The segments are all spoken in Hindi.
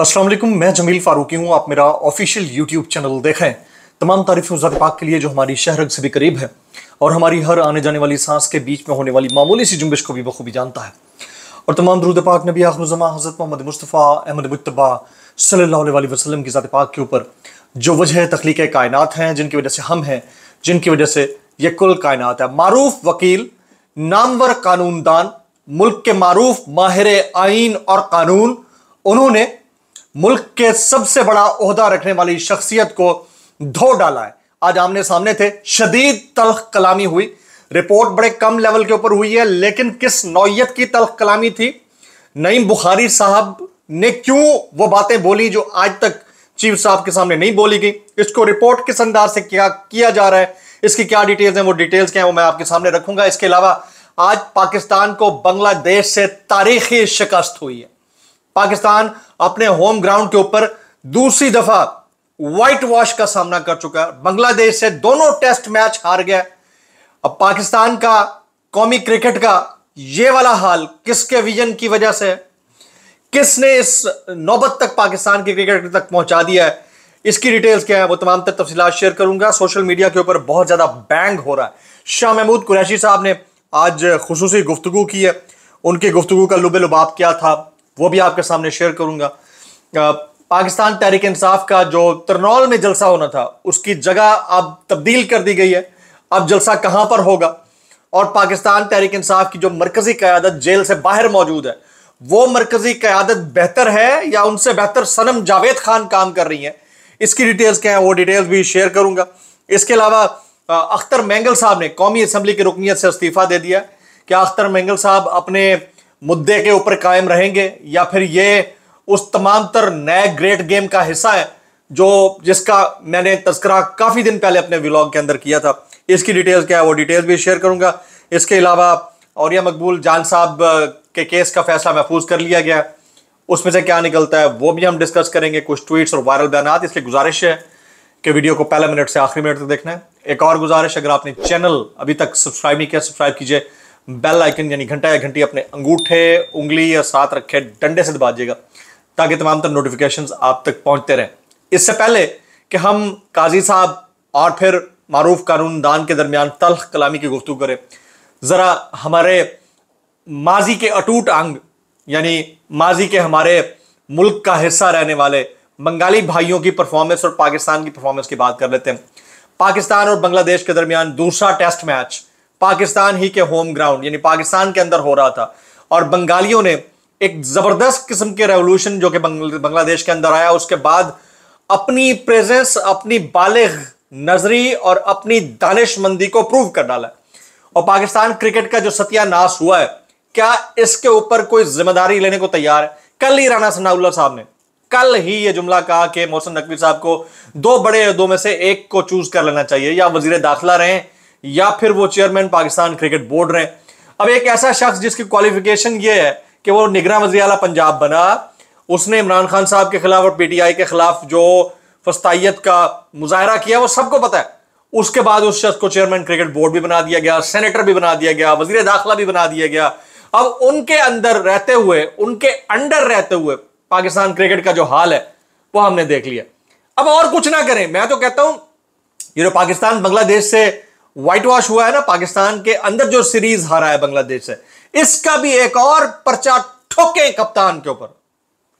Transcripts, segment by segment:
अस्सलाम वालेकुम मैं जमील फारूकी हूँ आप मेरा ऑफिशियल यूट्यूब चैनल देखें तमाम तारीफ ज़ात पाक के लिए जो हमारी शहरग से भी करीब है और हमारी हर आने जाने वाली सांस के बीच में होने वाली मामूली सी जुम्बिश को भी बखूबी जानता है और तमाम दरूद पाक नबी आखरुजमा हज़रत मोहम्मद मुस्तफ़ा अहमद मुतबा सल्ला वसलम की ज़ा पाक के ऊपर जो वजह तख्लीक कायनत हैं जिनकी वजह से हम हैं जिनकी वजह से ये कुल कायनत है मरूफ वकील नामवर कानूनदान मुल्क के मरूफ माहिर आइन और कानून उन्होंने मुल्क के सबसे बड़ा अहदा रखने वाली शख्सियत को धो डाला है आज आमने सामने थे शदीद तलख कलामी हुई रिपोर्ट बड़े कम लेवल के ऊपर हुई है लेकिन किस नौयत की तलख कलामी थी नईम बुखारी साहब ने क्यों वो बातें बोली जो आज तक चीफ साहब के सामने नहीं बोली गई इसको रिपोर्ट किस अंदाज से क्या किया जा रहा है इसकी क्या डिटेल्स हैं वो डिटेल्स क्या हैं वो मैं आपके सामने रखूंगा इसके अलावा आज पाकिस्तान को बांग्लादेश से तारीखी शिकस्त हुई है पाकिस्तान अपने होम ग्राउंड के ऊपर दूसरी दफा व्हाइट वॉश का सामना कर चुका है बांग्लादेश से दोनों टेस्ट मैच हार गया अब पाकिस्तान का कौमी क्रिकेट का ये वाला हाल किसके विजन की वजह से किसने इस नौबत तक पाकिस्तान के क्रिकेट तक पहुंचा दिया है इसकी डिटेल्स क्या है वो तमाम तक तफसीत शेयर करूंगा सोशल मीडिया के ऊपर बहुत ज़्यादा बैंग हो रहा है शाह महमूद कुरैशी साहब ने आज खसूस गुफ्तु की है उनकी गुफ्तु का लुबे लुबाब क्या था वो भी आपके सामने शेयर करूंगा पाकिस्तान तहरीक इंसाफ का जो तरनौल में जलसा होना था उसकी जगह अब तब्दील कर दी गई है अब जलसा कहां पर होगा और पाकिस्तान तहरीक इंसाफ की जो मरकजी क्यादत जेल से बाहर मौजूद है वो मरकजी क्यादत बेहतर है या उनसे बेहतर सनम जावेद खान काम कर रही है इसकी डिटेल्स क्या है वो डिटेल्स भी शेयर करूंगा इसके अलावा अख्तर मैंगल साहब ने कौमी असम्बली की रुकनीत से इस्तीफ़ा दे दिया क्या अख्तर मैंगल साहब अपने मुद्दे के ऊपर कायम रहेंगे या फिर ये उस तमाम तर नए ग्रेट गेम का हिस्सा है जो जिसका मैंने तस्करा काफ़ी दिन पहले अपने व्लॉग के अंदर किया था इसकी डिटेल्स क्या है वो डिटेल्स भी शेयर करूंगा इसके अलावा औरिया मकबूल जान साहब के केस का फैसला महफूज कर लिया गया उसमें से क्या निकलता है वो भी हम डिस्कस करेंगे कुछ ट्वीट्स और वायरल बयान इसलिए गुजारिश है कि वीडियो को पहले मिनट से आखिरी मिनट तक देखना है एक और गुजारिश अगर आपने चैनल अभी तक सब्सक्राइब नहीं किया सब्सक्राइब कीजिए बेल आइकन यानी घंटा या घंटी अपने अंगूठे उंगली या साथ रखे डंडे से दबाजिएगा ताकि तमाम तर नोटिफिकेशन आप तक पहुँचते रहें इससे पहले कि हम काजी साहब और फिर मरूफ कानून दान के दरमियान तलख कलामी की गुफ्तु करें ज़रा हमारे माजी के अटूट अंग यानी माजी के हमारे मुल्क का हिस्सा रहने वाले बंगाली भाइयों की परफॉर्मेंस और पाकिस्तान की परफॉर्मेंस की बात कर लेते हैं पाकिस्तान और बांग्लादेश के दरमियान दूसरा टेस्ट मैच पाकिस्तान ही के होम ग्राउंड यानी पाकिस्तान के अंदर हो रहा था और बंगालियों ने एक ज़बरदस्त किस्म के रेवोल्यूशन जो कि बांग्लादेश के अंदर आया उसके बाद अपनी प्रेजेंस अपनी बालिग नजरी और अपनी दानिशमंदी को प्रूव कर डाला और पाकिस्तान क्रिकेट का जो सत्यानाश हुआ है क्या इसके ऊपर कोई जिम्मेदारी लेने को तैयार है कल ही राना सनाउल्ला साहब ने कल ही ये जुमला कहा कि मोहसन नकवी साहब को दो बड़े अहदों में से एक को चूज कर लेना चाहिए या वजीर दाखिला रहे या फिर वो चेयरमैन पाकिस्तान क्रिकेट बोर्ड रहे अब एक ऐसा शख्स जिसकी क्वालिफिकेशन ये है कि वो निगरान वजी अला पंजाब बना उसने इमरान खान साहब के खिलाफ और पीटीआई के खिलाफ जो फस्ताइत का मुजाहरा किया वो सबको पता है उसके बाद उस शख्स को चेयरमैन क्रिकेट बोर्ड भी बना दिया गया सेनेटर भी बना दिया गया वजीर दाखिला भी बना दिया गया अब उनके अंदर रहते हुए उनके अंडर रहते हुए पाकिस्तान क्रिकेट का जो हाल है वो हमने देख लिया अब और कुछ ना करें मैं तो कहता हूं ये जो पाकिस्तान बांग्लादेश से व्हाइट वॉश हुआ है ना पाकिस्तान के अंदर जो सीरीज हारा है बांग्लादेश से इसका भी एक और पर्चा ठोके कप्तान के ऊपर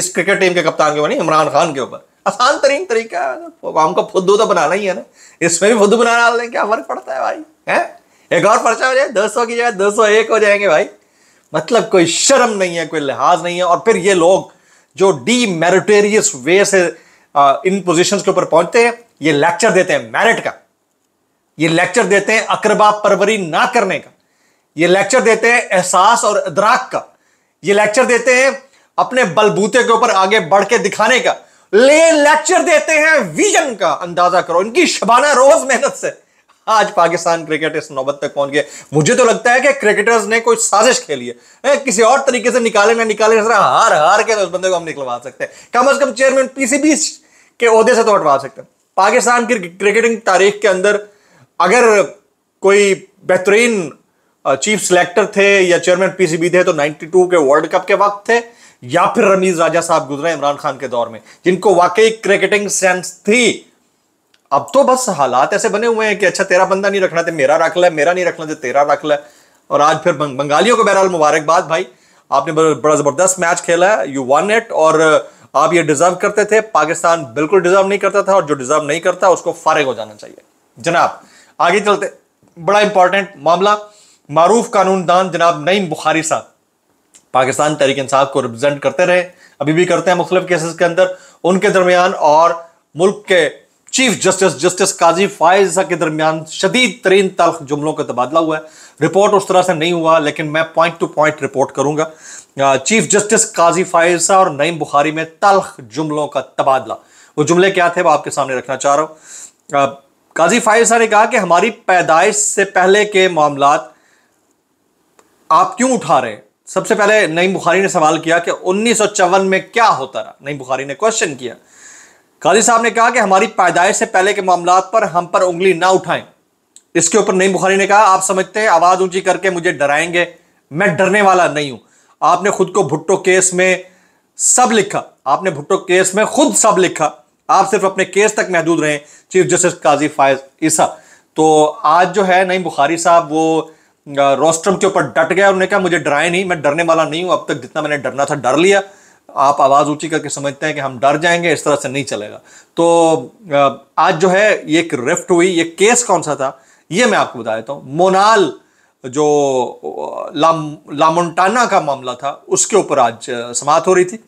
इस क्रिकेट टीम के कप्तान के ऊपर नहीं इमरान खान के ऊपर आसान तरीन तरीका है हमको फुद्दू तो बनाना ही है ना इसमें भी फुद्दू बनाना डाल क्या फर्क पड़ता है भाई है एक और पर्चा हो जाए दो सौ की जगह दो सौ एक हो जाएंगे भाई मतलब कोई शर्म नहीं है कोई लिहाज नहीं है और फिर ये लोग जो डी मेरिटेरियस वे से इन पोजिशन के ऊपर पहुंचते हैं ये लेक्चर देते हैं मेरिट का ये लेक्चर देते हैं अकरबा परवरी ना करने का ये लेक्चर देते हैं एहसास और अदराक का ये लेक्चर देते हैं अपने बलबूते के ऊपर आगे बढ़ के दिखाने का ले लेक्चर देते हैं विजन का अंदाजा करो इनकी शबाना रोज मेहनत से आज पाकिस्तान क्रिकेट इस नौबत तक पहुंच गया मुझे तो लगता है कि क्रिकेटर्स ने कोई साजिश खेली है किसी और तरीके से निकाले ना निकाले ना हार हार के तो उस बंदे को हम निकलवा सकते हैं कम अज कम चेयरमैन पीसीबी के अहदे से तो हटवा सकते हैं पाकिस्तान की क्रिकेटिंग तारीख के अंदर अगर कोई बेहतरीन चीफ सिलेक्टर थे या चेयरमैन पीसीबी थे तो 92 के वर्ल्ड कप के वक्त थे या फिर रमीज राजा साहब गुजरे इमरान खान के दौर में जिनको वाकई क्रिकेटिंग सेंस थी अब तो बस हालात ऐसे बने हुए हैं कि अच्छा तेरा बंदा नहीं रखना थे मेरा रख ला मेरा नहीं रखना थे तेरा रख ला और आज फिर बंगालियों को बहरहाल मुबारकबाद भाई आपने बड़ा ज़बरदस्त मैच खेला है यू वन इट और आप ये डिजर्व करते थे पाकिस्तान बिल्कुल डिजर्व नहीं करता था और जो डिजर्व नहीं करता उसको फारिग हो जाना चाहिए जनाब आगे चलते बड़ा इंपॉर्टेंट मामला मारूफ कानूनदान जनाब नईम बुखारी साहब पाकिस्तान तहरीक इंसाफ को रिप्रेजेंट करते रहे अभी भी करते हैं मुख्तलिफ केसेस के अंदर उनके दरमियान और मुल्क के chief justice justice Qazi Faez के दरमियान शदीद तरीन तलख जुमलों का तबादला हुआ है रिपोर्ट उस तरह से नहीं हुआ लेकिन मैं पॉइंट टू पॉइंट रिपोर्ट करूंगा चीफ जस्टिस काजी फायजा और नईम बुखारी में तलख जुमलों का तबादला वो जुमले क्या थे वो आपके सामने रखना चाह रहा हूँ काजी फाइव सर ने कहा कि हमारी पैदाइश से पहले के मामला आप क्यों उठा रहे हैं सबसे पहले नईम बुखारी ने सवाल किया कि उन्नीस में क्या होता रहा नईम बुखारी ने क्वेश्चन किया काजी साहब ने कहा कि हमारी पैदाइश से पहले के मामला पर हम पर उंगली ना उठाएं इसके ऊपर नईम बुखारी ने कहा आप समझते हैं आवाज़ ऊंची करके मुझे डराएंगे मैं डरने वाला नहीं हूं आपने खुद को भुट्टो केस में सब लिखा आपने भुट्टो केस में खुद सब लिखा आप सिर्फ अपने केस तक महदूद रहें चीफ जस्टिस काजी फायज ईसा तो आज जो है नईम बुखारी साहब वो रोस्ट्रम के ऊपर डट गया उन्होंने कहा मुझे डराए नहीं मैं डरने वाला नहीं हूँ अब तक जितना मैंने डरना था डर लिया आप आवाज़ ऊंची करके समझते हैं कि हम डर जाएंगे इस तरह से नहीं चलेगा तो आज जो है ये एक रिफ्ट हुई ये केस कौन सा था ये मैं आपको बता देता हूँ मोनाल जो लाम लामोंटाना का मामला था उसके ऊपर आज समाप्त हो रही थी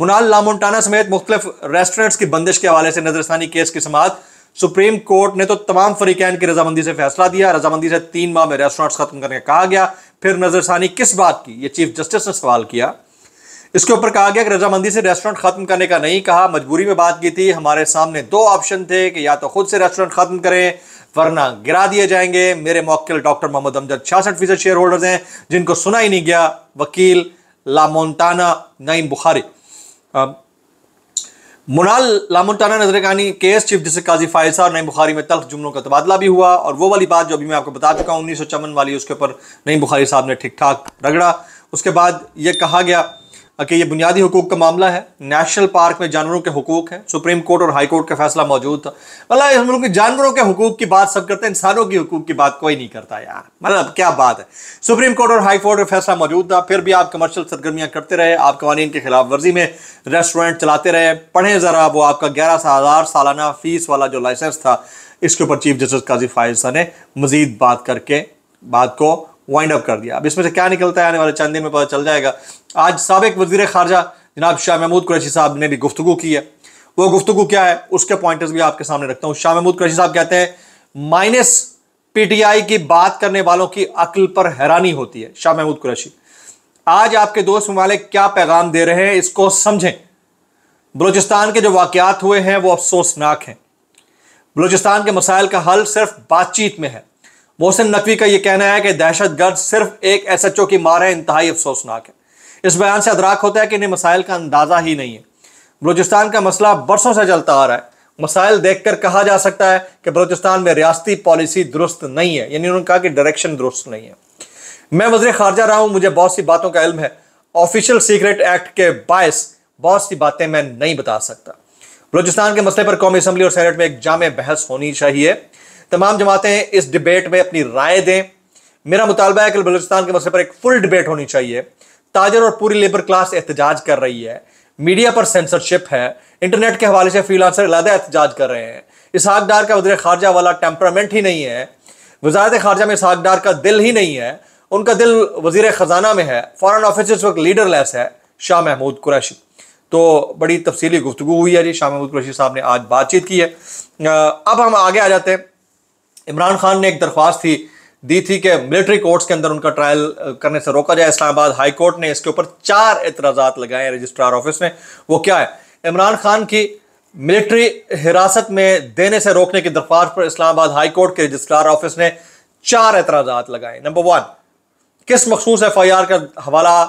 मुनाल लामोन्टाना समेत मुख्तलिफ रेस्टोरेंट्स की बंदिश के हवाले से नजरसानी केस की समात सुप्रीम कोर्ट ने तो तमाम फरीकैन की रजामंदी से फैसला दिया रजामंदी से तीन माह में रेस्टोरेंट्स खत्म करने कहा गया फिर नजरसानी किस बात की ये चीफ जस्टिस ने सवाल किया इसके ऊपर कहा गया कि रजामंदी से रेस्टोरेंट खत्म करने का नहीं कहा मजबूरी में बात की थी हमारे सामने दो ऑप्शन थे कि या तो खुद से रेस्टोरेंट खत्म करें वरना गिरा दिए जाएंगे मेरे मौके डॉक्टर मोहम्मद अमजद छियासठ फीसद शेयर होल्डर्स हैं जिनको सुना ही नहीं गया वकील लामोन्ताना नईम बुखारी मुनाल लामुंटाना नजरकानी as chief justice Qazi Faez साहब नई बुखारी में तल्ख जुमलों का तबादला भी हुआ और वो वाली बात जो अभी मैं आपको बता चुका हूँ उन्नीस सौ चौवन वाली उसके ऊपर नई बुखारी साहब ने ठीक ठाक रगड़ा उसके बाद ये कहा गया हाँ, कि ये बुनियादी हकूक का मामला है नेशनल पार्क में जानवरों के हकूक हैं सुप्रीम कोर्ट और हाई कोर्ट का फैसला मौजूद था मतलब हम लोग जानवरों के हकूक की बात सब करते हैं इंसानों के हकूक की बात कोई नहीं करता यार मतलब क्या बात है सुप्रीम कोर्ट और हाई कोर्ट का फैसला मौजूद था फिर भी आप कमर्शियल सरगर्मियाँ करते रहे आप कवानीन के खिलाफ वर्जी में रेस्टोरेंट चलाते रहे पढ़ें ज़रा वो आपका ग्यारह हज़ार सालाना फीस वाला जो लाइसेंस था इसके ऊपर चीफ जस्टिस काजी फायसा ने मजीद बात करके बात को वाइंड अप कर दिया अब इसमें से क्या निकलता है आने वाले चंद दिन में पता चल जाएगा आज सबक वजीर खारजा जनाब शाह महमूद कुरैशी साहब ने भी गुफ्तु की है वो गुफ्तु क्या है उसके पॉइंटर्स भी आपके सामने रखता हूँ शाह महमूद कुरैशी साहब कहते हैं माइनस पीटीआई की बात करने वालों की अक्ल पर हैरानी होती है शाह महमूद कुरैशी आज आपके दोस्त ममालिक क्या पैगाम दे रहे हैं इसको समझें बलूचिस्तान के जो वाकत हुए हैं वो अफसोसनाक हैं बलूचिस्तान के मसाइल का हल सिर्फ बातचीत में है मोहसिन नकवी का यह कहना है कि दहशत गर्द सिर्फ एक एस एच ओ की मार है इंतहाई अफसोसनाक है इस बयान से अदराक होता है कि इन्हें मसाइल का अंदाजा ही नहीं है बलोचिस्तान का मसला बरसों से चलता आ रहा है मसाइल देख कर कहा जा सकता है कि बलोचिस्तान में रियाती पॉलिसी दुरुस्त नहीं है यानी उन्होंने कहा कि डायरेक्शन दुरुस्त नहीं है मैं वजर खारजा रहा हूँ मुझे बहुत सी बातों का इल्म है ऑफिशियल सीक्रेट एक्ट के बायस बहुत सी बातें मैं नहीं बता सकता बलोचिस्तान के मसले पर कौमी असम्बली और सैनेट में एक जाम बहस होनी चाहिए तमाम जमातें इस डिबेट में अपनी राय दें मेरा मुतालबा है कि बलोचिस्तान के मसले पर एक फुल डिबेट होनी चाहिए ताजर और पूरी लेबर क्लास एहतजाज कर रही है मीडिया पर सेंसरशिप है इंटरनेट के हवाले से फ्रीलांसर लांसर एहतजाज कर रहे हैं इसहाक डार का वजर खारजा वाला टेम्परामेंट ही नहीं है वजारत खारजा में इसहाक डार का दिल ही नहीं है उनका दिल वजीर ख़जाना में है फ़ॉरन ऑफिस इस वक्त लीडर लेस है शाह महमूद कुरैशी तो बड़ी तफसीली गुफ्तु हुई है जी शाह महमूद कुरैशी साहब ने आज बातचीत की है अब हम आगे आ जाते हैं इमरान खान ने एक दरख्वास्त थी दी थी कि मिलिट्री कोर्ट्स के अंदर उनका ट्रायल करने से रोका जाए इस्लामाबाद हाई कोर्ट ने इसके ऊपर चार एतराज लगाए रजिस्ट्रार ऑफिस ने वो क्या है इमरान खान की मिलिट्री हिरासत में देने से रोकने की दरख्वास्त पर इस्लामाबाद हाई कोर्ट के रजिस्ट्रार ऑफिस ने चार एतराजात लगाए नंबर वन किस मखसूस एफ आई आर का हवाला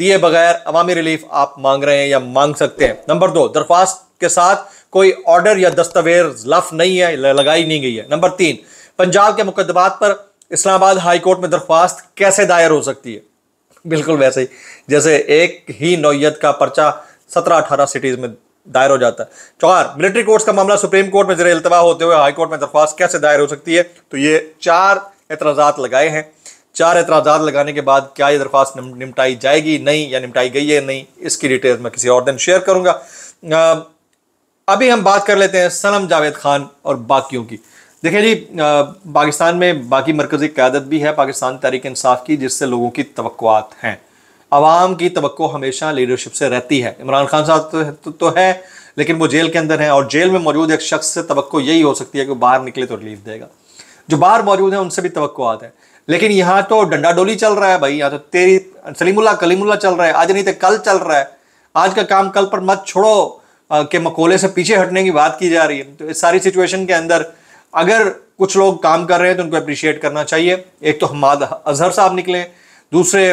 दिए बगैर अवामी रिलीफ आप मांग रहे हैं या मांग सकते हैं नंबर दो दरख्वास्त के साथ कोई ऑर्डर या दस्तावेज लफ नहीं है लगाई नहीं गई है नंबर तीन पंजाब के मुकदमात पर इस्लामाबाद हाई कोर्ट में दरख्वास्त कैसे दायर हो सकती है बिल्कुल वैसे ही जैसे एक ही नौीयत का पर्चा सत्रह अठारह सिटीज़ में दायर हो जाता है चार मिलिट्री कोर्ट्स का मामला सुप्रीम कोर्ट में जरा अल्तवा होते हुए हाई कोर्ट में दरख्वास्त कैसे दायर हो सकती है तो ये चार एतराज़ात लगाए हैं चार एतराज़ात लगाने के बाद क्या ये दरख्वास्त निपटाई निमटाई जाएगी नहीं या निमटाई गई है नहीं इसकी डिटेल्स मैं किसी और दिन शेयर करूंगा अभी हम बात कर लेते हैं सनम जावेद खान और बाकियों की देखिए जी पाकिस्तान में बाकी मरकज़ी क्यादत भी है पाकिस्तान तहरीक इंसाफ की जिससे लोगों की तवक़ात हैं आवाम की तो हमेशा लीडरशिप से रहती है इमरान खान साहब तो, तो, तो है लेकिन वो जेल के अंदर हैं और जेल में मौजूद एक शख्स से तो यही हो सकती है कि बाहर निकले तो रिलीफ देगा जो बाहर मौजूद हैं उनसे भी तो है लेकिन यहाँ तो डंडा डोली चल रहा है भाई यहाँ तो तेरी सलीमुल्ला कलीमुल्ला चल रहा है आज नहीं तो कल चल रहा है आज का काम कल पर मत छोड़ो के मकोले से पीछे हटने की बात की जा रही है तो इस सारी सिचुएशन के अंदर अगर कुछ लोग काम कर रहे हैं तो उनको अप्रिशिएट करना चाहिए एक तो हमाद अजहर साहब निकले दूसरे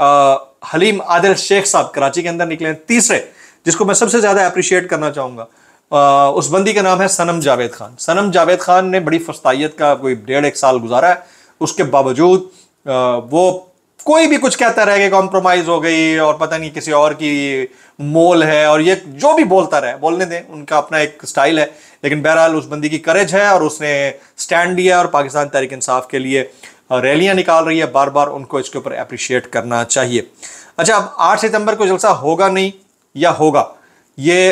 आ, हलीम आदिल शेख साहब कराची के अंदर निकले तीसरे जिसको मैं सबसे ज़्यादा अप्रिशिएट करना चाहूँगा उस बंदी का नाम है सनम जावेद खान सनम जावेद खान ने बड़ी फस्ताइत का कोई डेढ़ एक साल गुजारा है उसके बावजूद आ, वो कोई भी कुछ कहता रहे कि कॉम्प्रोमाइज हो गई और पता नहीं किसी और की मोल है और ये जो भी बोलता रहे बोलने दें उनका अपना एक स्टाइल है लेकिन बहरहाल उस बंदी की करेज है और उसने स्टैंड लिया और पाकिस्तान तहरीक इंसाफ के लिए रैलियां निकाल रही है बार बार उनको इसके ऊपर अप्रिशिएट करना चाहिए अच्छा अब आठ सितंबर को जलसा होगा नहीं या होगा ये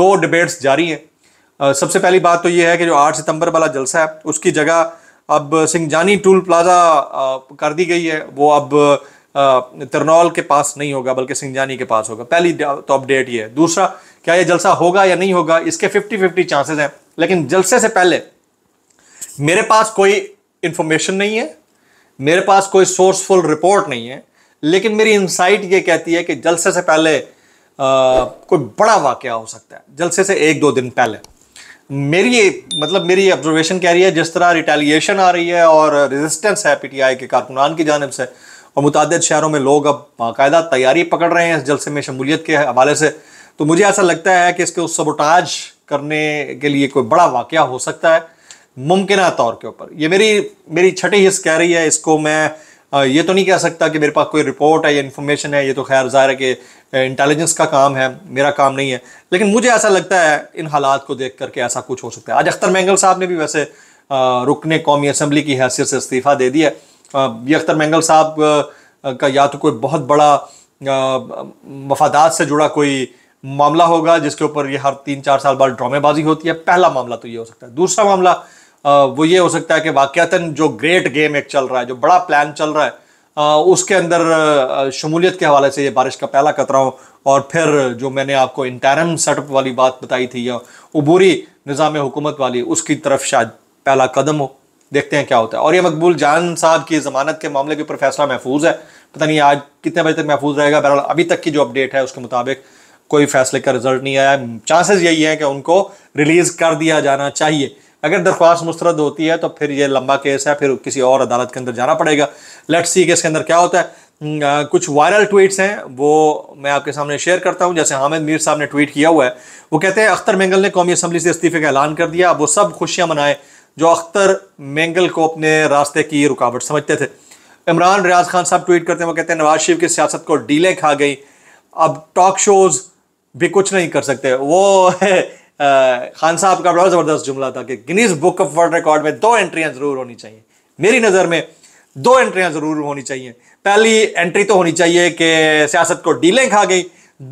दो डिबेट्स जारी हैं सबसे पहली बात तो ये है कि जो आठ सितंबर वाला जलसा है उसकी जगह अब सिंगजानी टूल प्लाजा कर दी गई है वो अब तरनौल के पास नहीं होगा बल्कि सिंगजानी के पास होगा पहली तो अपडेट ये है दूसरा क्या ये जलसा होगा या नहीं होगा इसके फिफ्टी फिफ्टी चांसेस हैं लेकिन जलसे से पहले मेरे पास कोई इंफॉर्मेशन नहीं है मेरे पास कोई सोर्सफुल रिपोर्ट नहीं है लेकिन मेरी इंसाइट ये कहती है कि जलसे से पहले आ, कोई बड़ा वाक्य हो सकता है जलसे से एक दो दिन पहले मेरी मतलब मेरी ऑब्जर्वेशन कह रही है जिस तरह रिटेलिएशन आ रही है और रेजिस्टेंस है पीटीआई के कारकुनान की जानब से और मुतद शहरों में लोग अब बाकायदा तैयारी पकड़ रहे हैं इस जलसे में शमूलियत के हवाले से तो मुझे ऐसा लगता है कि इसके उस सबोटाज करने के लिए कोई बड़ा वाक़ हो सकता है मुमकिन तौर के ऊपर ये मेरी मेरी छठी हिस्स कह रही है इसको मैं हाँ, ये तो नहीं कह सकता कि मेरे पास कोई रिपोर्ट है या इन्फॉर्मेशन है ये तो खैर ज़ाहिर है कि इंटेलिजेंस का काम है मेरा काम नहीं है लेकिन मुझे ऐसा लगता है इन हालात को देख करके ऐसा कुछ हो सकता है आज अख्तर मैंगल साहब ने भी वैसे रुकने कौमी असम्बली की हैसियत से इस्तीफ़ा दे दिया ये अख्तर मैंगल साहब का या तो कोई बहुत बड़ा मफादात से जुड़ा कोई मामला होगा जिसके ऊपर ये हर तीन चार साल बाद ड्रामेबाजी होती है पहला मामला तो ये हो सकता है दूसरा मामला वो ये हो सकता है कि वाक़ता जो ग्रेट गेम एक चल रहा है जो बड़ा प्लान चल रहा है उसके अंदर शमूलियत के हवाले से ये बारिश का पहला खतरा हो और फिर जो मैंने आपको इंटरम सेटअप वाली बात बताई थी या उबूरी निज़ाम हुकूमत वाली उसकी तरफ शायद पहला कदम हो देखते हैं क्या होता है और ये मकबूल जान साहब की ज़मानत के मामले के ऊपर फैसला महफूज है पता नहीं आज कितने बजे तक महफूज रहेगा बहरहाल अभी तक की जो अपडेट है उसके मुताबिक कोई फैसले का रिजल्ट नहीं आया चांसेस यही है कि उनको रिलीज़ कर दिया जाना चाहिए अगर दरख्वास्त मुस्तरद होती है तो फिर ये लंबा केस है फिर किसी और अदालत के अंदर जाना पड़ेगा लेट्स सी के इसके अंदर क्या होता है आ, कुछ वायरल ट्वीट्स हैं वो मैं आपके सामने शेयर करता हूं जैसे हामिद मीर साहब ने ट्वीट किया हुआ है वो कहते हैं अख्तर मेंगल ने कौमी असम्बली से इस्तीफे का ऐलान कर दिया अब वो सब खुशियाँ मनाएं जो अख्तर मेंगल को अपने रास्ते की रुकावट समझते थे इमरान रियाज खान साहब ट्वीट करते हैं वो कहते हैं नवाज शरीफ की सियासत को डीलें खा गई अब टॉक शोज़ भी कुछ नहीं कर सकते वो खान साहब का बड़ा ज़बरदस्त जुमला था कि Guinness book of world record में दो एंट्रियां ज़रूर होनी चाहिए मेरी नज़र में दो एंट्रियां ज़रूर होनी चाहिए पहली एंट्री तो होनी चाहिए कि सियासत को डीलें खा गई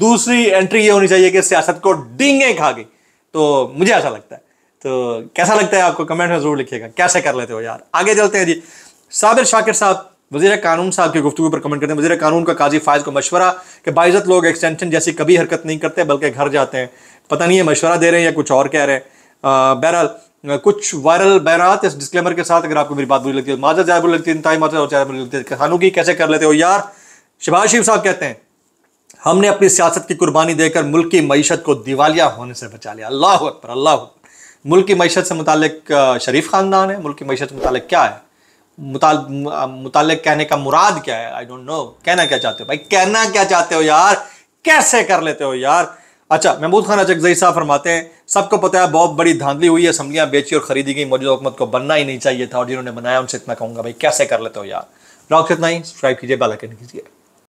दूसरी एंट्री ये होनी चाहिए कि सियासत को डींगे खा गई तो मुझे ऐसा लगता है तो कैसा लगता है आपको कमेंट में ज़रूर लिखिएगा कैसे कर लेते हो यार आगे चलते हैं जी साबिर शाकिर साहब वजीर कानून साहब की गुफ्तु पर कमेंट करते हैं वजीर कानून का काजी फायज को मशवरा कि बाइजत लोग एक्सटेंशन जैसी कभी हरकत नहीं करते बल्कि घर जाते हैं पता नहीं है मशवरा दे रहे हैं या कुछ और कह रहे हैं बहरहाल कुछ वायरल बयानात इस डिस्क्लेमर के साथ अगर आपको मेरी बात बुरी लगती है तो माजा ज़्यादा बुरी लगती है इंतहा माजा और ज़्यादा बुरी लगती है खानों की कैसे कर लेते हो यार शिबाज शिव साहब कहते हैं हमने अपनी सियासत की कुर्बानी देकर मुल्क की मीशत को दिवालिया होने से बचा लिया अल्लाह अकबर अल्लाह मुल्क की मीशत से मुतक शरीफ ख़ानदान है मुल्क की मीशत से मुतक क्या है मुतल कहने का मुराद क्या है आई डोंट नो कहना क्या चाहते हो भाई कहना क्या चाहते हो यार कैसे कर लेते हो यार अच्छा महमूद खान अचकजई साहब फरमाते हैं सबको पता है बहुत बड़ी धांधली हुई है असम्बलियाँ बेची और खरीदी गई मौजूदा हुकूमत को बनना ही नहीं चाहिए था और जिन्होंने बनाया उनसे इतना कहूँगा भाई कैसे कर लेते हो यार ब्लॉग से इतना ही सब्सक्राइब कीजिए बेल कीजिए